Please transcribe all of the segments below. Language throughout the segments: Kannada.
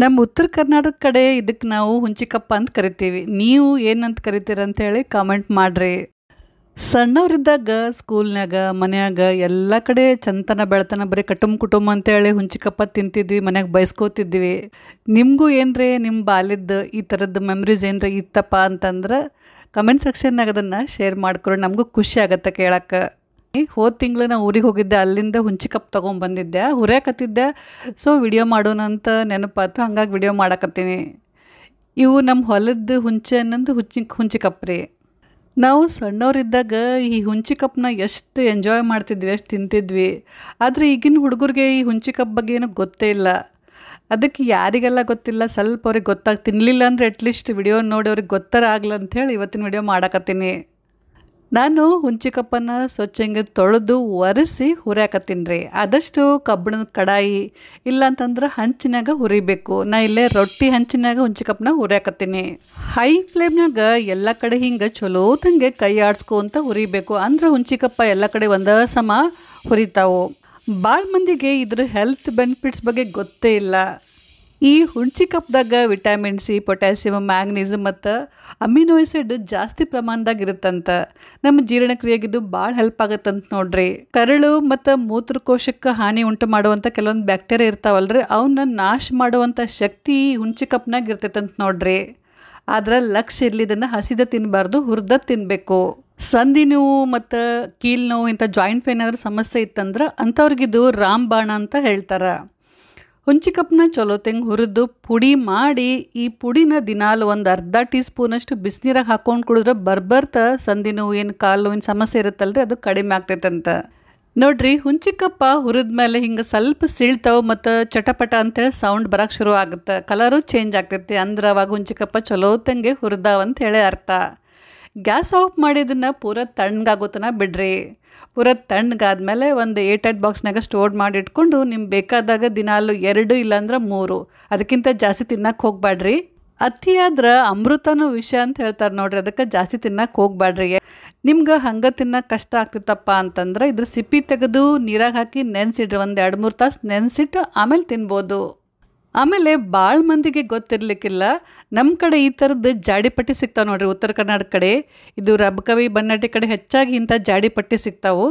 ನಮ್ಮ ಉತ್ತರ ಕರ್ನಾಟಕ ಕಡೆ ಇದಕ್ಕೆ ನಾವು ಹುಂಚಿಕಪ್ಪ ಅಂತ ಕರಿತೀವಿ ನೀವು ಏನಂತ ಕರಿತೀರ ಹೇಳಿ ಕಾಮೆಂಟ್ ಮಾಡಿರಿ ಸಣ್ಣವರಿದ್ದಾಗ ಸ್ಕೂಲ್ನಾಗ ಮನೆಯಾಗ ಎಲ್ಲ ಕಡೆ ಚಂತನ ಬೆಳತನ ಬರೀ ಕಟುಂಬ ಕುಟುಂಬ ಅಂತೇಳಿ ಹುಂಚಿಕಪ್ಪ ತಿಂತಿದ್ವಿ ಮನ್ಯಾಗ ಬಯಸ್ಕೋತಿದ್ವಿ ನಿಮಗೂ ರೀ ನಿಮ್ಮ ಬಾಲ್ಯದ ಈ ಥರದ್ದು ಮೆಮ್ರೀಸ್ ಏನ್ರಿ ಇತ್ತಪ್ಪ ಅಂತಂದ್ರೆ ಕಮೆಂಟ್ ಸೆಕ್ಷನ್ನಾಗ ಅದನ್ನು ಶೇರ್ ಮಾಡ್ಕೊಂಡು ನಮಗೂ ಖುಷಿ ಆಗತ್ತೆ ಕೇಳಕ್ಕೆ ಹೋದ ತಿಂಗಳು ನಾ ಊರಿಗೆ ಹೋಗಿದ್ದೆ ಅಲ್ಲಿಂದ ಹುಂಚಿ ಕಪ್ ತೊಗೊಂಬಂದಿದ್ದೆ ಕತ್ತಿದ್ದೆ ಸೊ ವಿಡಿಯೋ ಮಾಡೋಣ ಅಂತ ನೆನಪಾತು ಹಂಗಾಗಿ ವಿಡಿಯೋ ಮಾಡಕತ್ತೀನಿ ಇವು ನಮ್ಮ ಹೊಲದ ಹುಂಚೆ ಅನ್ನಂದು ಹುಂಚಿ ಹುಂಚಿ ಕಪ್ ರೀ ನಾವು ಸಣ್ಣವರಿದ್ದಾಗ ಈ ಹುಂಚಿ ಕಪ್ನ ಎಷ್ಟು ಎಂಜಾಯ್ ಮಾಡ್ತಿದ್ವಿ ಎಷ್ಟು ತಿಂತಿದ್ವಿ ಆದರೆ ಈಗಿನ ಹುಡುಗರಿಗೆ ಈ ಹುಂಚಿ ಕಪ್ ಬಗ್ಗೆ ಏನೂ ಗೊತ್ತೇ ಇಲ್ಲ ಅದಕ್ಕೆ ಯಾರಿಗೆಲ್ಲ ಗೊತ್ತಿಲ್ಲ ಸ್ವಲ್ಪ ಅವ್ರಿಗೆ ಗೊತ್ತಾಗ ತಿನ್ನಲಿಲ್ಲ ಅಂದರೆ ಅಟ್ಲೀಸ್ಟ್ ವಿಡಿಯೋ ನೋಡಿ ಅವ್ರಿಗೆ ಗೊತ್ತಾರ ಆಗಲ್ಲ ಹೇಳಿ ಇವತ್ತಿನ ವಿಡಿಯೋ ಮಾಡಕತ್ತೀನಿ ನಾನು ಹುಂಚಿಕಪ್ಪನ ಸ್ವಚ್ಛಂಗೆ ತೊಳೆದು ಒರೆಸಿ ಹುರಿಯಾಕತ್ತೀನಿ ರೀ ಆದಷ್ಟು ಕಬ್ಬಿಣದ ಕಡಾಯಿ ಇಲ್ಲಾಂತಂದ್ರೆ ಹಂಚಿನಾಗ ಹುರಿಬೇಕು ನಾ ಇಲ್ಲೇ ರೊಟ್ಟಿ ಹಂಚಿನಾಗ ಹುಂಚಿಕಪ್ಪನ ಹುರಿಯಾಕತ್ತೀನಿ ಹೈ ಫ್ಲೇಮ್ನಾಗ ಎಲ್ಲ ಕಡೆ ಹಿಂಗೆ ಚಲೋತಂಗೆ ಕೈ ಆಡಿಸ್ಕೊಂತ ಹುರಿಬೇಕು ಅಂದ್ರೆ ಹುಂಚಿಕಪ್ಪ ಎಲ್ಲ ಕಡೆ ಒಂದೇ ಸಮ ಹುರಿತಾವು ಭಾಳ ಮಂದಿಗೆ ಇದ್ರ ಹೆಲ್ತ್ ಬೆನಿಫಿಟ್ಸ್ ಬಗ್ಗೆ ಗೊತ್ತೇ ಇಲ್ಲ ಈ ಹುಣ್ಚಿ ಕಪ್ದಾಗ ವಿಟಮಿನ್ ಸಿ ಪೊಟ್ಯಾಸಿಯಮ್ ಮ್ಯಾಂಗ್ನೀಸಮ್ ಮತ್ತು ಅಮಿನೋ ಆಸಿಡ್ ಜಾಸ್ತಿ ಪ್ರಮಾಣದಾಗ ಇರುತ್ತಂತೆ ನಮ್ಮ ಜೀರ್ಣಕ್ರಿಯೆಗಿದ್ದು ಭಾಳ ಹೆಲ್ಪ್ ಆಗತ್ತಂತ ನೋಡ್ರಿ ಕರಳು ಮತ್ತು ಮೂತ್ರಕೋಶಕ್ಕೆ ಹಾನಿ ಉಂಟು ಮಾಡುವಂಥ ಕೆಲವೊಂದು ಬ್ಯಾಕ್ಟೀರಿಯಾ ಇರ್ತಾವಲ್ರಿ ಅವನ್ನ ನಾಶ ಮಾಡುವಂಥ ಶಕ್ತಿ ಹುಣ್ಚಿ ಕಪ್ನಾಗ ಇರ್ತೈತಂತ ನೋಡ್ರಿ ಆದ್ರೆ ಲಕ್ಷ ಇದನ್ನು ಹಸಿದ ತಿನ್ಬಾರ್ದು ಹುರ್ದ ತಿನ್ನಬೇಕು ಸಂಧಿ ನೋವು ಮತ್ತು ಕೀಲ್ ನೋವು ಇಂಥ ಜಾಯಿಂಟ್ ಪೇನ್ ಏನಾದ್ರೂ ಸಮಸ್ಯೆ ಇತ್ತಂದ್ರೆ ಅಂಥವ್ರಿಗಿದು ರಾಮ್ ಬಾಣ ಅಂತ ಹೇಳ್ತಾರೆ ಹುಂಚಿಕಪ್ಪನ ತೆಂಗ್ ಹುರಿದು ಪುಡಿ ಮಾಡಿ ಈ ಪುಡಿನ ದಿನಾಲು ಒಂದು ಅರ್ಧ ಟೀ ಅಷ್ಟು ಬಿಸಿನೀರಾಗ ಹಾಕೊಂಡು ಕುಡಿದ್ರೆ ಬರ್ಬರ್ತ ಸಂಧಿ ನೋವು ಏನು ಕಾಲು ನೋವಿನ ಸಮಸ್ಯೆ ಇರುತ್ತಲ್ರಿ ಅದು ಕಡಿಮೆ ಅಂತ ನೋಡ್ರಿ ಹುಂಚಿಕಪ್ಪ ಹುರಿದ ಮೇಲೆ ಹಿಂಗೆ ಸ್ವಲ್ಪ ಸೀಳ್ತಾವ ಮತ್ತು ಚಟಪಟ ಅಂತೇಳಿ ಸೌಂಡ್ ಬರೋಕ್ಕೆ ಶುರು ಆಗುತ್ತೆ ಕಲರು ಚೇಂಜ್ ಆಗ್ತೈತಿ ಅಂದ್ರೆ ಅವಾಗ ಹುಂಚಿಕಪ್ಪ ಚಲೋತಂಗೆ ಹುರಿದಾವಂತ ಹೇಳಿ ಅರ್ಥ ಗ್ಯಾಸ್ ಆಫ್ ಮಾಡಿದ್ದನ್ನು ಪೂರ ತಣ್ಣಗಾಗೋತನ ಬಿಡ್ರಿ ಪೂರ ತಣ್ಣಗಾದ್ಮೇಲೆ ಒಂದು ಏಟ್ ಬಾಕ್ಸ್ನಾಗ ಸ್ಟೋರ್ ಮಾಡಿಟ್ಕೊಂಡು ನಿಮ್ಗೆ ಬೇಕಾದಾಗ ದಿನಾಲು ಎರಡು ಇಲ್ಲಾಂದ್ರೆ ಮೂರು ಅದಕ್ಕಿಂತ ಜಾಸ್ತಿ ತಿನ್ನಕ್ಕೆ ಹೋಗ್ಬೇಡ್ರಿ ಅತಿಯಾದ್ರೆ ಅಮೃತನೂ ವಿಷಯ ಅಂತ ಹೇಳ್ತಾರೆ ನೋಡ್ರಿ ಅದಕ್ಕೆ ಜಾಸ್ತಿ ತಿನ್ನಕ್ಕೆ ಹೋಗ್ಬೇಡ್ರಿ ನಿಮ್ಗೆ ಹಂಗೆ ತಿನ್ನೋಕೆ ಕಷ್ಟ ಆಗ್ತಿತ್ತಪ್ಪ ಅಂತಂದ್ರೆ ಇದ್ರ ಸಿಪ್ಪಿ ತೆಗೆದು ನೀರಾಗ ಹಾಕಿ ನೆನೆಸಿಡ್ರಿ ಒಂದು ಎರಡು ಮೂರು ತಾಸು ನೆನೆಸಿಟ್ಟು ಆಮೇಲೆ ತಿನ್ಬೋದು ಆಮೇಲೆ ಭಾಳ ಮಂದಿಗೆ ಗೊತ್ತಿರಲಿಕ್ಕಿಲ್ಲ ನಮ್ಮ ಕಡೆ ಈ ಥರದ್ದು ಜಾಡಿಪಟ್ಟಿ ಸಿಗ್ತಾವೆ ನೋಡ್ರಿ ಉತ್ತರ ಕರ್ನಾಟಕ ಕಡೆ ಇದು ರಬ್ಕವಿ ಬನ್ನಟ್ಟಿ ಕಡೆ ಹೆಚ್ಚಾಗಿ ಇಂಥ ಜಾಡಿಪಟ್ಟಿ ಸಿಗ್ತಾವೆ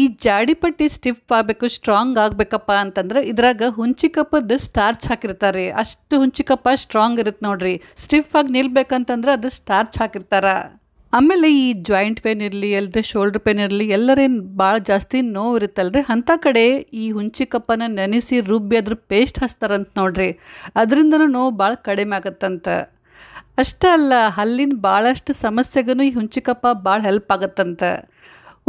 ಈ ಜಾಡಿಪಟ್ಟಿ ಸ್ಟಿಫ್ ಆಗಬೇಕು ಸ್ಟ್ರಾಂಗ್ ಆಗಬೇಕಪ್ಪ ಅಂತಂದ್ರೆ ಇದ್ರಾಗ ಹುಂಚಿಕಪ್ಪದ ಸ್ಟಾರ್ಚ್ ಹಾಕಿರ್ತಾರೆ ಅಷ್ಟು ಹುಂಚಿಕಪ್ಪ ಸ್ಟ್ರಾಂಗ್ ಇರುತ್ತೆ ನೋಡ್ರಿ ಸ್ಟಿಫ್ ಆಗಿ ನಿಲ್ಬೇಕಂತಂದ್ರೆ ಅದು ಸ್ಟಾರ್ಚ್ ಹಾಕಿರ್ತಾರೆ ಆಮೇಲೆ ಈ ಜಾಯಿಂಟ್ ಪೇನ್ ಇರಲಿ ಅಲ್ಲದೆ ಶೋಲ್ಡರ್ ಪೇನ್ ಇರಲಿ ಎಲ್ಲರೇನು ಭಾಳ ಜಾಸ್ತಿ ನೋವು ರೀ ಅಂಥ ಕಡೆ ಈ ಹುಂಚಿಕಪ್ಪನ ನೆನೆಸಿ ರುಬ್ಬಿ ಅದ್ರ ಪೇಸ್ಟ್ ಹಚ್ತಾರಂತ ನೋಡ್ರಿ ಅದರಿಂದನೂ ನೋವು ಭಾಳ ಕಡಿಮೆ ಆಗತ್ತಂತ ಅಷ್ಟೇ ಅಲ್ಲ ಅಲ್ಲಿನ ಭಾಳಷ್ಟು ಸಮಸ್ಯೆಗೂ ಈ ಹುಂಚಿಕಪ್ಪ ಭಾಳ ಹೆಲ್ಪ್ ಆಗತ್ತಂತ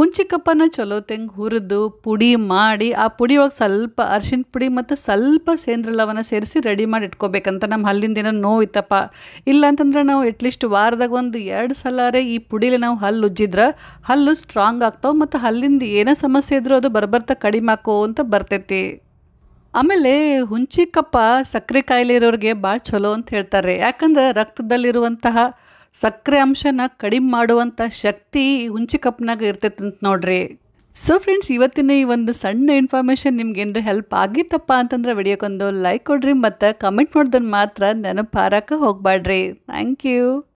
ಹುಂಚಿಕಪ್ಪನ ತೆಂಗ್ ಹುರಿದು ಪುಡಿ ಮಾಡಿ ಆ ಪುಡಿ ಒಳಗೆ ಸ್ವಲ್ಪ ಅರ್ಶಿನ ಪುಡಿ ಮತ್ತು ಸ್ವಲ್ಪ ಸೇಂದ್ರಲವನ್ನು ಸೇರಿಸಿ ರೆಡಿ ಮಾಡಿ ಇಟ್ಕೋಬೇಕಂತ ನಮ್ಮ ಹಲ್ಲಿನ ದಿನ ನೋವಿತ್ತಪ್ಪ ಇಲ್ಲ ಅಂತಂದ್ರೆ ನಾವು ಎಟ್ಲೀಸ್ಟ್ ವಾರದಾಗ ಒಂದು ಎರಡು ಸಲಾರೆ ಈ ಪುಡಿಲಿ ನಾವು ಹಲ್ಲು ಉಜ್ಜಿದ್ರೆ ಹಲ್ಲು ಸ್ಟ್ರಾಂಗ್ ಆಗ್ತಾವೆ ಮತ್ತು ಹಲ್ಲಿಂದ ಏನೇ ಸಮಸ್ಯೆ ಇದ್ದರೂ ಅದು ಬರ್ಬರ್ತಾ ಕಡಿಮೆ ಹಾಕೋ ಅಂತ ಬರ್ತೈತಿ ಆಮೇಲೆ ಹುಂಚಿಕಪ್ಪ ಸಕ್ಕರೆ ಕಾಯಿಲೆ ಇರೋರಿಗೆ ಭಾಳ ಚಲೋ ಅಂತ ಹೇಳ್ತಾರೆ ಯಾಕಂದ್ರೆ ರಕ್ತದಲ್ಲಿರುವಂತಹ ಸಕ್ಕರೆ ಅಂಶನ ಕಡಿಮೆ ಮಾಡುವಂಥ ಶಕ್ತಿ ಹುಂಚಿ ಕಪ್ನಾಗ ಇರ್ತೈತೆ ಅಂತ ನೋಡ್ರಿ ಸೊ ಫ್ರೆಂಡ್ಸ್ ಇವತ್ತಿನ ಈ ಒಂದು ಸಣ್ಣ ಇನ್ಫಾರ್ಮೇಷನ್ ನಿಮ್ಗೆ ಹೆಲ್ಪ್ ಆಗಿತ್ತಪ್ಪ ಅಂತಂದ್ರೆ ವಿಡಿಯೋಕ್ಕೊಂದು ಲೈಕ್ ಕೊಡ್ರಿ ಮತ್ತು ಕಮೆಂಟ್ ಮಾಡ್ದನ್ನು ಮಾತ್ರ ನೆನಪು ಹಾರಕ್ಕೆ ಹೋಗಬೇಡ್ರಿ ಥ್ಯಾಂಕ್ ಯು